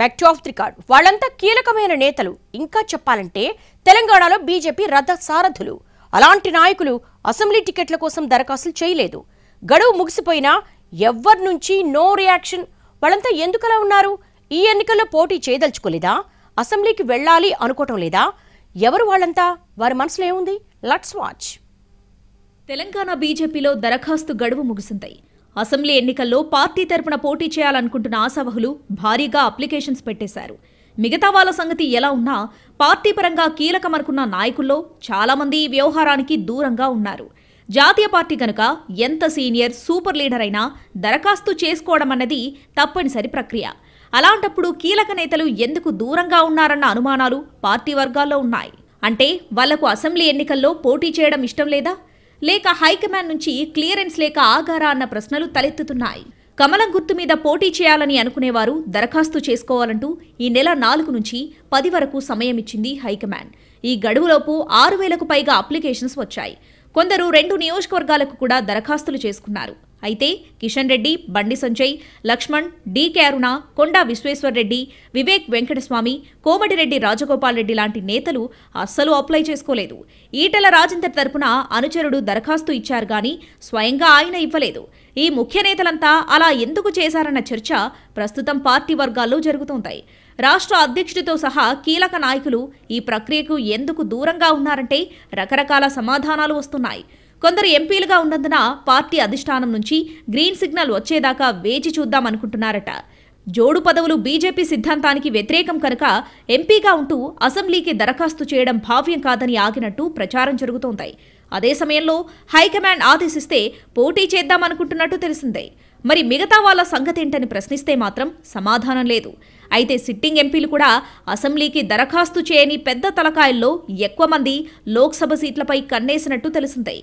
back of of card వాళ్ళంతా కీలకమైన నేతలు ఇంకా చెప్పాలంటే తెలంగాణలో బీజేపీ రథ సారథులు అలాంటి నాయకులు అసెంబ్లీ టికెట్ల కోసం దరఖాస్తులు చేయలేదు గడువు ముగిసిపోయినా ఎవ్వరి నుంచి నో రియాక్షన్ వాళ్ళంతా ఎందుకలా ఉన్నారు ఈ ఎన్నికల్లో పోటీ చేయదలుచుకోలేదా అసెంబ్లీకి వెళ్ళాలి అనుకోవటం లేదా ఎవరు వాళ్ళంతా వారి మనసులో ఏముంది లట్స్ వాచ్ తెలంగాణ బీజేపీలో దరఖాస్తు గడువు ముగిసింది అసెంబ్లీ ఎన్నికల్లో పార్టీ తరపున పోటీ చేయాలనుకుంటున్న ఆశావహులు భారీగా అప్లికేషన్స్ పెట్టేశారు మిగతా వాళ్ళ సంగతి ఎలా ఉన్నా పార్టీ పరంగా కీలకమనుకున్న నాయకుల్లో చాలామంది వ్యవహారానికి దూరంగా ఉన్నారు జాతీయ పార్టీ కనుక ఎంత సీనియర్ సూపర్ లీడర్ అయినా దరఖాస్తు చేసుకోవడం అన్నది తప్పనిసరి ప్రక్రియ అలాంటప్పుడు కీలక నేతలు ఎందుకు దూరంగా ఉన్నారన్న అనుమానాలు పార్టీ వర్గాల్లో ఉన్నాయి అంటే వాళ్లకు అసెంబ్లీ ఎన్నికల్లో పోటీ చేయడం ఇష్టం లేదా లేక హైకమాండ్ నుంచి క్లియరెన్స్ లేక ఆగారా అన్న ప్రశ్నలు తలెత్తుతున్నాయి కమలం గుర్తు మీద పోటీ చేయాలని అనుకునేవారు దరఖాస్తు చేసుకోవాలంటూ ఈ నెల నాలుగు నుంచి పది వరకు సమయం ఇచ్చింది హైకమాండ్ ఈ గడువులోపు ఆరు వేలకు పైగా అప్లికేషన్స్ వచ్చాయి కొందరు రెండు నియోజకవర్గాలకు కూడా దరఖాస్తులు చేసుకున్నారు అయితే కిషన్ రెడ్డి బండి సంజయ్ లక్ష్మణ్ డీకే అరుణ కొండా విశ్వేశ్వర్రెడ్డి వివేక్ వెంకటస్వామి కోమటిరెడ్డి రాజగోపాల్ రెడ్డి లాంటి నేతలు అస్సలు అప్లై చేసుకోలేదు ఈటల రాజేందర్ తరపున అనుచరుడు దరఖాస్తు ఇచ్చారు గాని స్వయంగా ఆయన ఇవ్వలేదు ఈ ముఖ్య నేతలంతా అలా ఎందుకు చేశారన్న చర్చ ప్రస్తుతం పార్టీ వర్గాల్లో జరుగుతుంటాయి రాష్ట్ర అధ్యక్షుడితో సహా కీలక నాయకులు ఈ ప్రక్రియకు ఎందుకు దూరంగా ఉన్నారంటే రకరకాల సమాధానాలు వస్తున్నాయి కొందరు ఎంపీలుగా ఉన్నందున పార్టీ అధిష్టానం నుంచి గ్రీన్ సిగ్నల్ వచ్చేదాకా వేచి చూద్దామనుకుంటున్నారట జోడు పదవులు బీజేపీ సిద్ధాంతానికి వ్యతిరేకం కనుక ఎంపీగా ఉంటూ అసెంబ్లీకి దరఖాస్తు చేయడం భావ్యం కాదని ఆగినట్టు ప్రచారం జరుగుతోంది అదే సమయంలో హైకమాండ్ ఆదేశిస్తే పోటీ చేద్దామనుకుంటున్నట్టు తెలిసిందే మరి మిగతా వాళ్ళ సంగతేంటని ప్రశ్నిస్తే మాత్రం సమాధానం లేదు అయితే సిట్టింగ్ ఎంపీలు కూడా అసెంబ్లీకి దరఖాస్తు చేయని పెద్ద తలకాయల్లో ఎక్కువ మంది లోక్సభ సీట్లపై కన్నేసినట్టు తెలిసిందే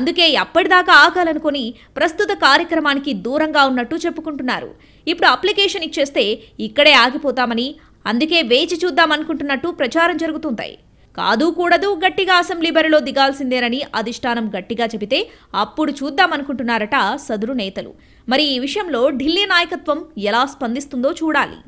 అందుకే అప్పటిదాకా ఆగాలనుకుని ప్రస్తుత కార్యక్రమానికి దూరంగా ఉన్నట్టు చెప్పుకుంటున్నారు ఇప్పుడు అప్లికేషన్ ఇచ్చేస్తే ఇక్కడే ఆగిపోతామని అందుకే వేచి చూద్దామనుకుంటున్నట్టు ప్రచారం జరుగుతుంటాయి కాదు కూడదు గట్టిగా అసెంబ్లీ బరిలో దిగాల్సిందేనని అధిష్టానం గట్టిగా చెబితే అప్పుడు చూద్దామనుకుంటున్నారట సదురు నేతలు మరి ఈ విషయంలో ఢిల్లీ నాయకత్వం ఎలా స్పందిస్తుందో చూడాలి